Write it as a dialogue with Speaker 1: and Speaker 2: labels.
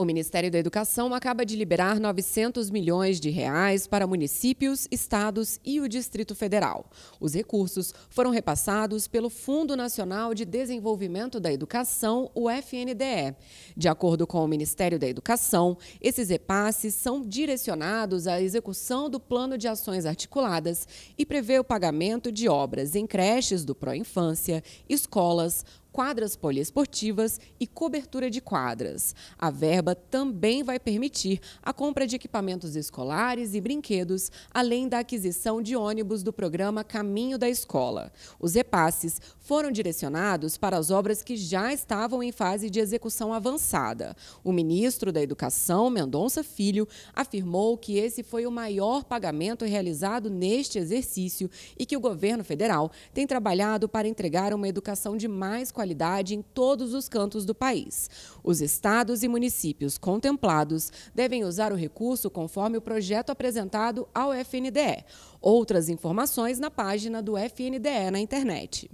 Speaker 1: O Ministério da Educação acaba de liberar 900 milhões de reais para municípios, estados e o Distrito Federal. Os recursos foram repassados pelo Fundo Nacional de Desenvolvimento da Educação, o FNDE. De acordo com o Ministério da Educação, esses repasses são direcionados à execução do Plano de Ações Articuladas e prevê o pagamento de obras em creches do ProInfância, infância escolas, quadras poliesportivas e cobertura de quadras. A verba também vai permitir a compra de equipamentos escolares e brinquedos, além da aquisição de ônibus do programa Caminho da Escola. Os repasses foram direcionados para as obras que já estavam em fase de execução avançada. O ministro da Educação, Mendonça Filho, afirmou que esse foi o maior pagamento realizado neste exercício e que o governo federal tem trabalhado para entregar uma educação de mais qualidade qualidade em todos os cantos do país. Os estados e municípios contemplados devem usar o recurso conforme o projeto apresentado ao FNDE. Outras informações na página do FNDE na internet.